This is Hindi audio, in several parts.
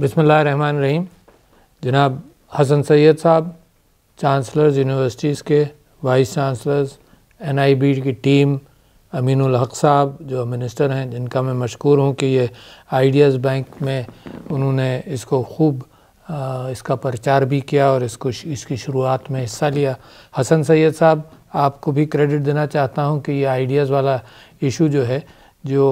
रहीम जनाब हसन सैयद साहब चांसलर्स यूनिवर्सिटीज़ के vice chancellors N I B की टीम अमीनुल हक साहब जो मिनिस्टर हैं जिनका मैं मशहूर हूँ कि ये आइडियाज़ बैंक में उन्होंने इसको खूब इसका प्रचार भी किया और इसको इसकी शुरुआत में हिस्सा लिया हसन सैयद साहब आपको भी क्रेडिट देना चाहता हूँ कि ये आइडियाज़ वाला इशू जो है जो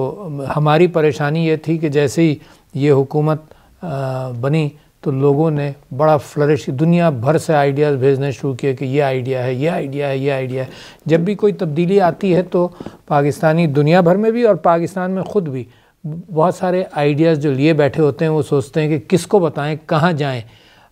हमारी परेशानी ये थी कि जैसे ही ये हुकूमत बनी तो लोगों ने बड़ा फ्लरिश दुनिया भर से आइडियाज़ भेजने शुरू किए कि ये आइडिया है ये आइडिया है ये आइडिया है जब भी कोई तब्दीली आती है तो पाकिस्तानी दुनिया भर में भी और पाकिस्तान में ख़ुद भी बहुत सारे आइडियाज़ जो लिए बैठे होते हैं वो सोचते हैं कि किसको बताएं कहाँ जाएं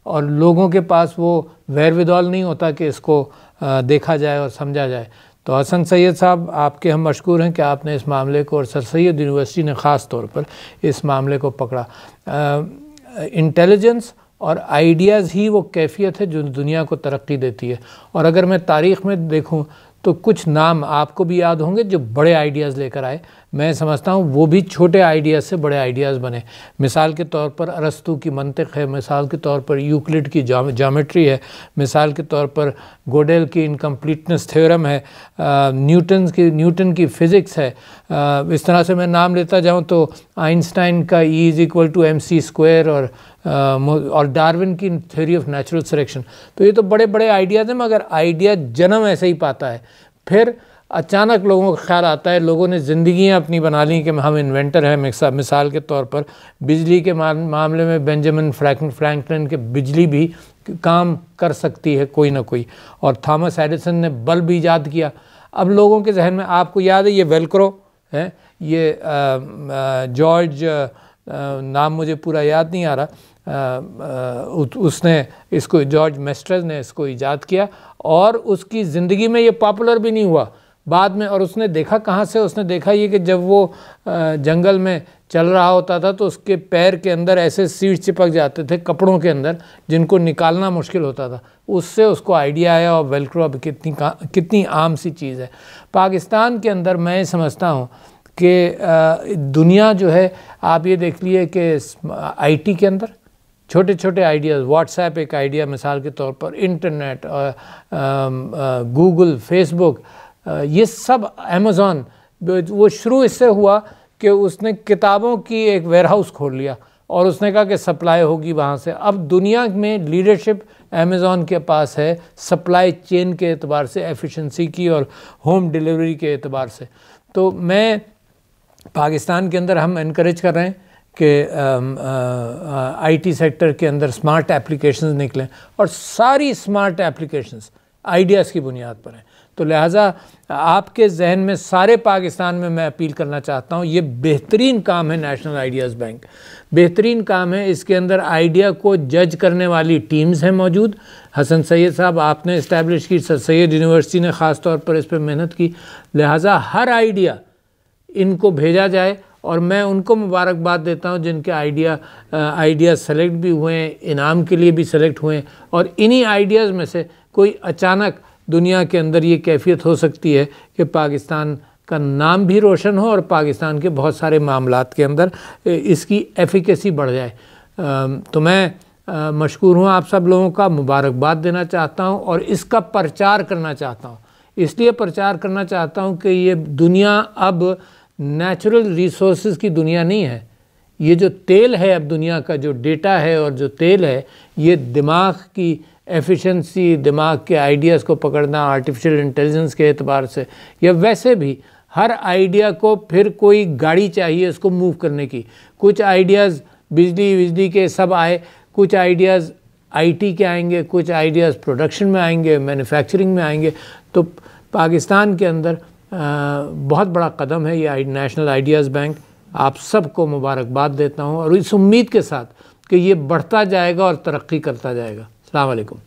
और लोगों के पास वो वैर विदौल नहीं होता कि इसको देखा जाए और समझा जाए तो हसन सैद साहब आपके हम मशहूर हैं कि आपने इस मामले को और सर सैद यूनिवर्सिटी ने ख़ास तौर पर इस मामले को पकड़ा इंटेलिजेंस और आइडियाज़ ही वो कैफियत है जो दुनिया को तरक्की देती है और अगर मैं तारीख़ में देखूँ तो कुछ नाम आपको भी याद होंगे जो बड़े आइडियाज़ लेकर आए मैं समझता हूँ वो भी छोटे आइडियाज़ से बड़े आइडियाज़ बने मिसाल के तौर पर अरस्तु की मंतिक है मिसाल के तौर पर यूक्लिड की जामेट्री है मिसाल के तौर पर गोडेल की इनकम्प्लीटनेस थ्योरम है न्यूटन की न्यूटन की फ़िज़िक्स है आ, इस तरह से मैं नाम लेता जाऊँ तो आइंस्टाइन का E is equal to M C square और और डार्विन की थ्योरी ऑफ नेचुरल सिलेक्शन तो ये तो बड़े बड़े आइडियाज़ हैं मगर आइडिया जन्म ऐसे ही पाता है फिर अचानक लोगों का ख्याल आता है लोगों ने जिंदगियां अपनी बना ली कि हम इन्वेंटर हैं मिसाल के तौर पर बिजली के मामले में बेंजामिन फ्रैंकलिन के बिजली भी काम कर सकती है कोई ना कोई और थॉमस एडिसन ने बल्ब ईजाद किया अब लोगों के जहन में आपको याद है ये वेलक्रो है ये जॉर्ज नाम मुझे पूरा याद नहीं आ रहा आ, आ, उसने इसको जॉर्ज मेस्ट्रज ने इसको ईजाद किया और उसकी ज़िंदगी में ये पॉपुलर भी नहीं हुआ बाद में और उसने देखा कहाँ से उसने देखा ये कि जब वो जंगल में चल रहा होता था तो उसके पैर के अंदर ऐसे सीट चिपक जाते थे कपड़ों के अंदर जिनको निकालना मुश्किल होता था उससे उसको आइडिया आया और वेलक्रो अब कितनी कितनी आम सी चीज़ है पाकिस्तान के अंदर मैं समझता हूँ कि दुनिया जो है आप ये देख लिए कि आईटी के अंदर छोटे छोटे आइडियाज़ व्हाट्सएप एक आइडिया मिसाल के तौर पर इंटरनेट गूगल फेसबुक ये सब अमेज़ॉन वो शुरू इससे हुआ कि उसने किताबों की एक वेयरहाउस खोल लिया और उसने कहा कि सप्लाई होगी वहाँ से अब दुनिया में लीडरशिप अमेजोन के पास है सप्लाई चेन के एतबार से एफिशिएंसी की और होम डिलीवरी के एतबार से तो मैं पाकिस्तान के अंदर हम इनक्रेज कर रहे हैं कि IT um, sector uh, uh, के अंदर स्मार्ट एप्लीकेशंस निकलें और सारी स्मार्ट एप्लीकेशंस आइडियाज़ की बुनियाद पर हैं तो लिहाजा आपके जहन में सारे पाकिस्तान में मैं अपील करना चाहता हूँ ये बेहतरीन काम है नेशनल आइडियाज़ बैंक बेहतरीन काम है इसके अंदर आइडिया को जज करने वाली टीम्स हैं मौजूद हसन सैद साहब आपने इस्टेब्लिश की सर सैद यूनिवर्सिटी ने ख़ास तौर पर इस पर मेहनत की लिहाजा हर आइडिया इनको भेजा जाए और मैं उनको मुबारकबाद देता हूँ जिनके आइडिया आइडिया सेलेक्ट भी हुए हैं इनाम के लिए भी सेलेक्ट हुए हैं और इन्हीं आइडियाज़ में से कोई अचानक दुनिया के अंदर ये कैफियत हो सकती है कि पाकिस्तान का नाम भी रोशन हो और पाकिस्तान के बहुत सारे मामला के अंदर इसकी एफिकेसी बढ़ जाए तो मैं मशहूर हूँ आप सब लोगों का मुबारकबाद देना चाहता हूँ और इसका प्रचार करना चाहता हूँ इसलिए प्रचार करना चाहता हूँ कि ये दुनिया अब नेचुरल रिसोर्स की दुनिया नहीं है ये जो तेल है अब दुनिया का जो डेटा है और जो तेल है ये दिमाग की एफिशिएंसी दिमाग के आइडियाज़ को पकड़ना आर्टिफिशियल इंटेलिजेंस के अतबार से या वैसे भी हर आइडिया को फिर कोई गाड़ी चाहिए उसको मूव करने की कुछ आइडियाज़ बिजली बिजली के सब आए कुछ आइडियाज़ आईटी के आएंगे कुछ आइडियाज़ प्रोडक्शन में आएंगे मैन्युफैक्चरिंग में आएंगे तो पाकिस्तान के अंदर बहुत बड़ा कदम है ये नेशनल आइडियाज़ बैंक आप सबको मुबारकबाद देता हूँ और इस उम्मीद के साथ कि ये बढ़ता जाएगा और तरक्की करता जाएगा अलैक्म